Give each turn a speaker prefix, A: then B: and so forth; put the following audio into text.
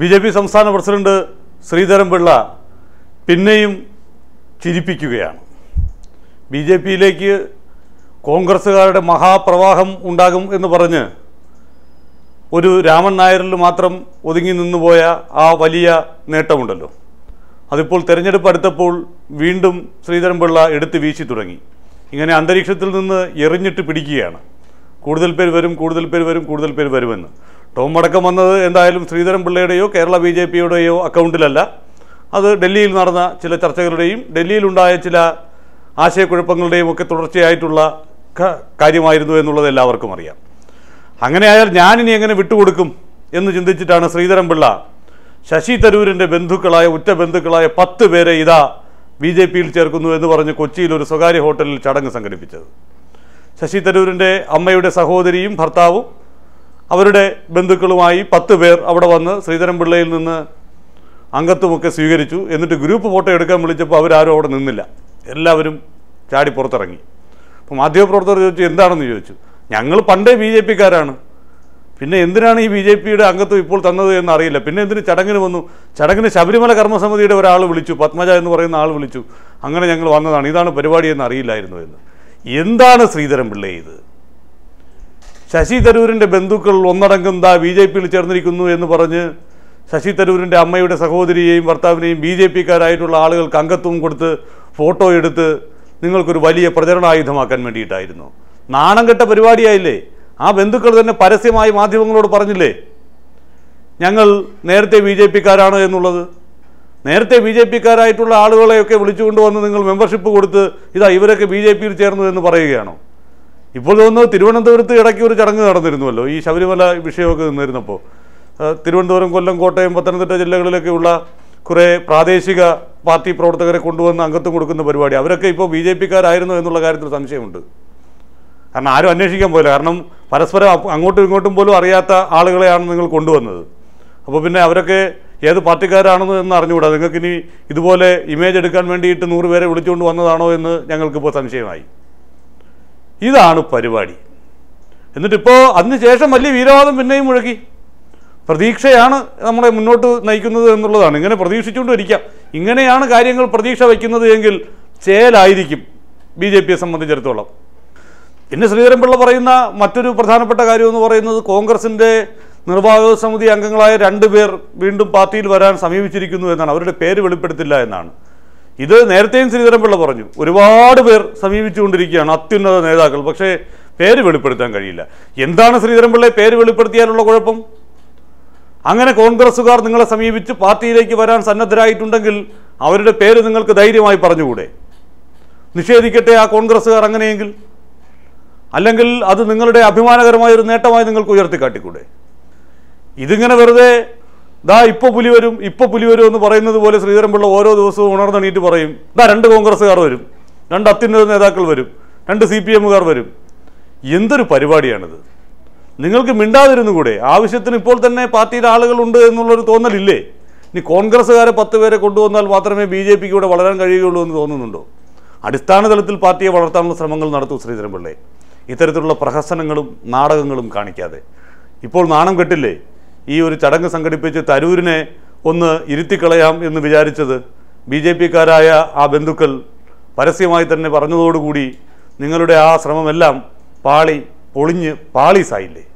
A: B J P സംസ്ഥാന president Sreedharan Pillai പിന്നെയും ചിരിപ്പിക്കുകയാണ് ബി ജെ പിയിലേക്ക് കോൺഗ്രസ്സുകാരുടെ മഹാപ്രവാഹം ഉണ്ടാകും എന്ന് പറഞ്ഞ് ഒരു രാമൻ നായരിൽ മാത്രം ഒതുങ്ങി നിന്നുപോയ ആ വലിയ നേട്ടമുണ്ടല്ലോ അതിപ്പോൾ തെരഞ്ഞെടുപ്പ് അടുത്തപ്പോൾ വീണ്ടും ശ്രീധരൻപിള്ള എടുത്ത് വീശി തുടങ്ങി ഇങ്ങനെ അന്തരീക്ഷത്തിൽ നിന്ന് എറിഞ്ഞിട്ട് പിടിക്കുകയാണ് കൂടുതൽ പേര് വരും കൂടുതൽ പേര് വരും കൂടുതൽ പേര് വരുമെന്ന് ടോം അടക്കം വന്നത് എന്തായാലും ശ്രീധരൻ പിള്ളയുടെയോ കേരള ബി ജെ പിയുടെയോ അക്കൗണ്ടിലല്ല അത് ഡൽഹിയിൽ നടന്ന ചില ചർച്ചകളുടെയും ഡൽഹിയിലുണ്ടായ ചില ആശയക്കുഴപ്പങ്ങളുടെയും ഒക്കെ തുടർച്ചയായിട്ടുള്ള കാര്യമായിരുന്നു എന്നുള്ളത് എല്ലാവർക്കും അറിയാം അങ്ങനെയായാൽ ഞാനിനി എങ്ങനെ വിട്ടുകൊടുക്കും എന്ന് ചിന്തിച്ചിട്ടാണ് ശ്രീധരൻ പിള്ള ശശി തരൂരിൻ്റെ ബന്ധുക്കളായ ഉറ്റ ബന്ധുക്കളായ പത്ത് പേരെ ഇതാ ബി ജെ പിയിൽ ചേർക്കുന്നു എന്ന് പറഞ്ഞ് കൊച്ചിയിൽ ഒരു സ്വകാര്യ ഹോട്ടലിൽ ചടങ്ങ് സംഘടിപ്പിച്ചത് ശശി തരൂരിൻ്റെ അമ്മയുടെ സഹോദരിയും ഭർത്താവും അവരുടെ ബന്ധുക്കളുമായി പത്ത് പേർ അവിടെ വന്ന് ശ്രീധരൻപിള്ളയിൽ നിന്ന് അംഗത്വമൊക്കെ സ്വീകരിച്ചു എന്നിട്ട് ഗ്രൂപ്പ് ഫോട്ടോ എടുക്കാൻ വിളിച്ചപ്പോൾ അവരാരും അവിടെ നിന്നില്ല എല്ലാവരും ചാടി പുറത്തിറങ്ങി അപ്പോൾ മാധ്യമപ്രവർത്തകർ ചോദിച്ചു എന്താണെന്ന് ചോദിച്ചു ഞങ്ങൾ പണ്ടേ ബി ജെ പിക്കാരാണ് പിന്നെ എന്തിനാണ് ഈ ബി ജെ പിയുടെ അംഗത്വം ഇപ്പോൾ തന്നത് എന്നറിയില്ല അറിയില്ല പിന്നെ എന്തിന് ചടങ്ങിന് വന്നു ചടങ്ങിന് ശബരിമല കർമ്മസമിതിയുടെ ഒരാൾ വിളിച്ചു പത്മജ എന്ന് പറയുന്ന ആൾ വിളിച്ചു അങ്ങനെ ഞങ്ങൾ വന്നതാണ് ഇതാണ് പരിപാടി എന്ന് അറിയില്ലായിരുന്നു എന്ന് എന്താണ് ശ്രീധരൻ പിള്ളേ ശശി തരൂരിൻ്റെ ബന്ധുക്കൾ ഒന്നടങ്കം ദാ ബി ജെ പിയിൽ ചേർന്നിരിക്കുന്നു എന്ന് പറഞ്ഞ് ശശി തരൂരിൻ്റെ അമ്മയുടെ സഹോദരിയെയും ഭർത്താവിനെയും ബി ജെ പിക്കാരായിട്ടുള്ള ആളുകൾക്ക് അംഗത്വം കൊടുത്ത് ഫോട്ടോ എടുത്ത് നിങ്ങൾക്കൊരു വലിയ പ്രചരണായുധമാക്കാൻ വേണ്ടിയിട്ടായിരുന്നു നാണം കെട്ട പരിപാടിയായില്ലേ ആ ബന്ധുക്കൾ തന്നെ പരസ്യമായി മാധ്യമങ്ങളോട് പറഞ്ഞില്ലേ ഞങ്ങൾ നേരത്തെ ബി ജെ പിക്കാരാണ് എന്നുള്ളത് നേരത്തെ ബി ജെ പിക്കാരായിട്ടുള്ള ആളുകളെയൊക്കെ വിളിച്ചുകൊണ്ടുവന്ന് നിങ്ങൾ മെമ്പർഷിപ്പ് കൊടുത്ത് ഇതാ ഇവരൊക്കെ ബി ജെ പിയിൽ ചേർന്നു എന്ന് പറയുകയാണോ ഇപ്പോൾ തോന്നുന്നു തിരുവനന്തപുരത്ത് ഇടയ്ക്ക് ഒരു ചടങ്ങ് നടന്നിരുന്നുവല്ലോ ഈ ശബരിമല വിഷയമൊക്കെ നിന്നിരുന്നപ്പോൾ തിരുവനന്തപുരം കൊല്ലം കോട്ടയം പത്തനംതിട്ട ജില്ലകളിലൊക്കെയുള്ള കുറേ പ്രാദേശിക പാർട്ടി പ്രവർത്തകരെ കൊണ്ടുവന്ന് അംഗത്വം കൊടുക്കുന്ന പരിപാടി അവരൊക്കെ ഇപ്പോൾ ബി ജെ എന്നുള്ള കാര്യത്തിൽ സംശയമുണ്ട് കാരണം ആരും അന്വേഷിക്കാൻ പോയില്ല കാരണം പരസ്പരം അങ്ങോട്ടും ഇങ്ങോട്ടും പോലും അറിയാത്ത ആളുകളെയാണ് നിങ്ങൾ കൊണ്ടുവന്നത് അപ്പോൾ പിന്നെ അവരൊക്കെ ഏത് പാർട്ടിക്കാരാണെന്ന് എന്ന് അറിഞ്ഞുകൂടാ നിങ്ങൾക്കിനി ഇതുപോലെ ഇമേജ് എടുക്കാൻ വേണ്ടിയിട്ട് നൂറുപേരെ വിളിച്ചുകൊണ്ട് വന്നതാണോ എന്ന് ഞങ്ങൾക്കിപ്പോൾ സംശയമായി ഇതാണ് പരിപാടി എന്നിട്ടിപ്പോൾ അതിനുശേഷം വലിയ വീരവാദം പിന്നെയും മുഴക്കി പ്രതീക്ഷയാണ് നമ്മളെ മുന്നോട്ട് നയിക്കുന്നത് എന്നുള്ളതാണ് ഇങ്ങനെ പ്രതീക്ഷിച്ചുകൊണ്ടിരിക്കാം ഇങ്ങനെയാണ് കാര്യങ്ങൾ പ്രതീക്ഷ വയ്ക്കുന്നത് എങ്കിൽ ചേലായിരിക്കും ബി ജെ പിയെ സംബന്ധിച്ചിടത്തോളം പിന്നെ ശ്രീധരൻപിള്ള പറയുന്ന മറ്റൊരു പ്രധാനപ്പെട്ട കാര്യം എന്ന് പറയുന്നത് കോൺഗ്രസിൻ്റെ നിർവാഹക സമിതി അംഗങ്ങളായ രണ്ട് പേർ വീണ്ടും പാർട്ടിയിൽ വരാൻ സമീപിച്ചിരിക്കുന്നു എന്നാണ് അവരുടെ പേര് വെളിപ്പെടുത്തില്ല എന്നാണ് ഇത് നേരത്തെയും ശ്രീധരൻപിള്ള പറഞ്ഞു ഒരുപാട് പേർ സമീപിച്ചുകൊണ്ടിരിക്കുകയാണ് അത്യുന്നത നേതാക്കൾ പക്ഷേ പേര് വെളിപ്പെടുത്താൻ കഴിയില്ല എന്താണ് ശ്രീധരൻപിള്ളയെ പേര് വെളിപ്പെടുത്തിയാലുള്ള കുഴപ്പം അങ്ങനെ കോൺഗ്രസ്സുകാർ നിങ്ങളെ സമീപിച്ച് പാർട്ടിയിലേക്ക് വരാൻ സന്നദ്ധരായിട്ടുണ്ടെങ്കിൽ അവരുടെ പേര് നിങ്ങൾക്ക് ധൈര്യമായി പറഞ്ഞുകൂടെ നിഷേധിക്കട്ടെ ആ കോൺഗ്രസ്സുകാർ അങ്ങനെയെങ്കിൽ അല്ലെങ്കിൽ അത് നിങ്ങളുടെ അഭിമാനകരമായ ഒരു നേട്ടമായി നിങ്ങൾക്ക് ഉയർത്തിക്കാട്ടിക്കൂടെ ഇതിങ്ങനെ വെറുതെ ദാ ഇപ്പൊ പുലി വരും ഇപ്പൊ പുലി വരും എന്ന് പറയുന്നത് പോലെ ശ്രീധരൻപിള്ള ഓരോ ദിവസവും ഉണർന്നെണീറ്റ് പറയും ദാ രണ്ട് കോൺഗ്രസ്സുകാർ വരും രണ്ട് അത്യുന്നത നേതാക്കൾ വരും രണ്ട് സി പി എമ്മുകാർ വരും എന്തൊരു പരിപാടിയാണിത് നിങ്ങൾക്ക് മിണ്ടാതിരുന്നുകൂടെ ആവശ്യത്തിന് ഇപ്പോൾ തന്നെ പാർട്ടിയിൽ ആളുകളുണ്ട് എന്നുള്ളൊരു തോന്നലില്ലേ ഇനി കോൺഗ്രസ്സുകാരെ പത്ത് പേരെ കൊണ്ടുവന്നാൽ മാത്രമേ ബി ജെ പിക്ക് ഇവിടെ വളരാൻ കഴിയുകയുള്ളൂ എന്ന് തോന്നുന്നുണ്ടോ അടിസ്ഥാന തലത്തിൽ പാർട്ടിയെ വളർത്താനുള്ള ശ്രമങ്ങൾ നടത്തും ശ്രീധരൻപിള്ളയെ ഇത്തരത്തിലുള്ള പ്രഹസനങ്ങളും നാടകങ്ങളും കാണിക്കാതെ ഇപ്പോൾ നാണം കെട്ടില്ലേ ഈ ഒരു ചടങ്ങ് സംഘടിപ്പിച്ച് തരൂരിനെ ഒന്ന് ഇരുത്തിക്കളയാം എന്ന് വിചാരിച്ചത് ബി ജെ പിക്കാരായ ആ ബന്ധുക്കൾ പരസ്യമായി തന്നെ പറഞ്ഞതോടുകൂടി നിങ്ങളുടെ ആ ശ്രമമെല്ലാം പാളി പൊളിഞ്ഞ് പാളീസായില്ലേ